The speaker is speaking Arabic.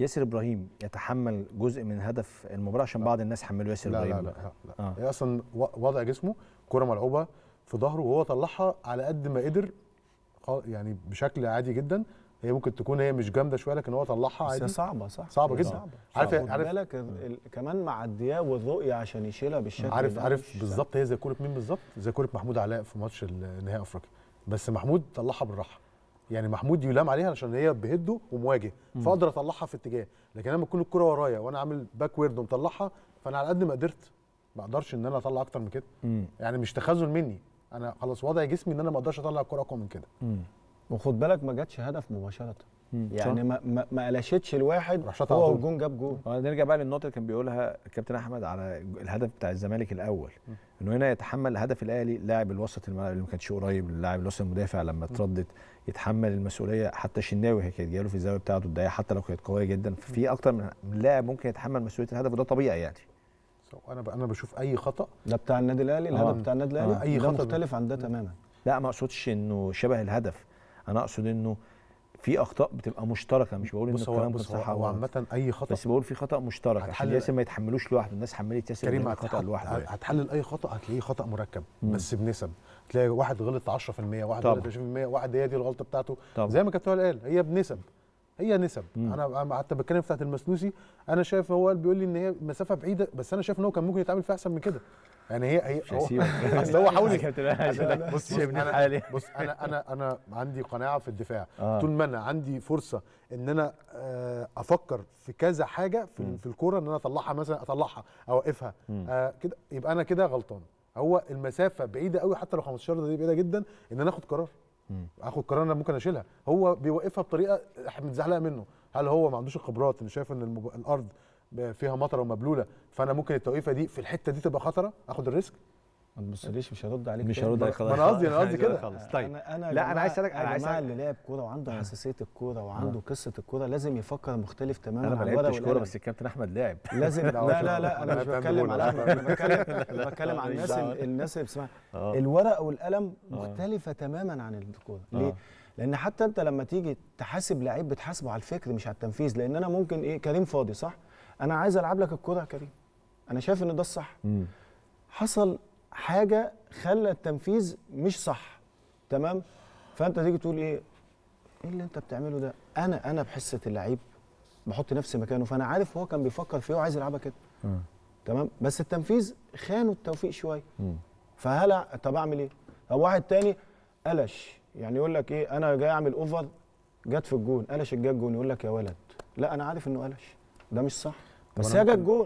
ياسر ابراهيم يتحمل جزء من هدف المباراه عشان بعض الناس حملوا ياسر لا ابراهيم لا لا, لا, لا. آه. هي اصلا وضع جسمه كره ملعوبه في ظهره وهو طلعها على قد ما قدر يعني بشكل عادي جدا هي ممكن تكون هي مش جامده شويه لكن هو طلعها عادي بس صعبه صح صعبه جدا صعبة. عارف صعبة. يعني عارف بالك كمان مع الدياب والرؤيه عشان يشيلها بالشكل عارف عارف بالظبط هي زي كوره مين بالظبط زي كوره محمود علاء في ماتش النهائي افريقيا بس محمود طلعها بالراحه يعني محمود يلام عليها عشان هي بهده ومواجه فاقدر اطلعها في اتجاه لكن لما تكون الكره ورايا وانا عامل باكورد ومطلعها فانا على قد ما قدرت ما اقدرش ان انا اطلع اكتر من كده يعني مش تخاذل مني انا خلاص وضع جسمي ان انا ما اقدرش اطلع الكره اقوى من كده وخد بالك ما جاتش هدف مباشره يعني ما ما, ما قلشتش الواحد هو والجون جاب جون آه، نرجع بقى للنقطه اللي كان بيقولها الكابتن احمد على الهدف بتاع الزمالك الاول انه هنا يتحمل هدف الاهلي لاعب الوسط الملعب اللي ما كانش قريب اللاعب الوسط المدافع لما اتردد يتحمل المسؤوليه حتى شناوي هي كانت جاله في الزاويه بتاعته الدقيقه حتى لو كانت قويه جدا في اكتر من لاعب ممكن يتحمل مسؤوليه الهدف وده طبيعي يعني انا انا بشوف اي خطا ده بتاع النادي الاهلي الهدف آه. بتاع النادي الاهلي آه. اي خطا مختلف عن ده تماما لا ما اقصدش انه شبه الهدف انا اقصد انه في اخطاء بتبقى مشتركه مش بقول ان الكلام كان صح او عامه اي خطا بس بقول في خطا مشترك عشان ياسر ما يتحملوش لوحده الناس حملت ياسر كريم خطا لوحده هتحلل اي خطا هتلاقيه خطا مركب مم. بس بنسب تلاقي واحد غلط 10% واحد غلط 20% واحد هي دي الغلطه بتاعته طبعا. زي ما كابتن قال هي بنسب هي نسب مم. انا حتى بتكلم بتاعت المسلوسي انا شايف هو بيقول لي ان هي مسافه بعيده بس انا شايف ان هو كان ممكن يتعامل فيها احسن من كده يعني هي هي هو اصل هو حاول بص شايفني بص انا انا انا عندي قناعه في الدفاع آه. طول ما انا عندي فرصه ان انا آه، افكر في كذا حاجه في, في الكوره ان انا اطلعها مثلا اطلعها اوقفها آه كده يبقى انا كده غلطان هو المسافه بعيده قوي حتى لو 15 دي بعيده جدا ان انا اخد قرار اخد قرار انا ممكن اشيلها هو بيوقفها بطريقه متزحلقه منه هل هو ما عندوش الخبرات انه شايف ان الارض فيها مطره ومبلوله فانا ممكن التوقيفه دي في الحته دي تبقى خطره اخد الريسك ما تبصليش مش هرد عليك مش هرد عليك خلاص انا قصدي انا قصدي أيوة، كده خلاص طيب انا لا انا عايز اسالك انا عايز اسالك اللي لعب كوره وعنده آه. حساسيه الكوره وعنده آه. قصه الكوره لازم يفكر مختلف تماما انا ما لعبتش كوره بس الكابتن احمد لعب لازم لا لا لا انا مش بتكلم على احمد انا بتكلم بتكلم عن الناس الناس اللي بتسمع آه. الورق والقلم مختلفه تماما عن الكوره ليه؟ لان حتى انت لما تيجي تحاسب لعيب بتحاسبه على الفكر مش على التنفيذ لان انا ممكن ايه كريم فاضي صح؟ انا عايز العب لك الكوره يا كريم انا شايف ان ده الصح حصل حاجه خلى التنفيذ مش صح تمام فانت تيجي تقول ايه ايه اللي انت بتعمله ده انا انا بحسه اللعيب بحط نفسي مكانه فانا عارف هو كان بيفكر فيه وعايز يلعبها كده تمام بس التنفيذ خانه التوفيق شويه فهلع طب اعمل ايه طب واحد تاني قلش يعني يقول لك ايه انا جاي اعمل اوفر جت في الجون قلش جت الجون يقول لك يا ولد لا انا عارف انه قلش ده مش صح بس هي جت جون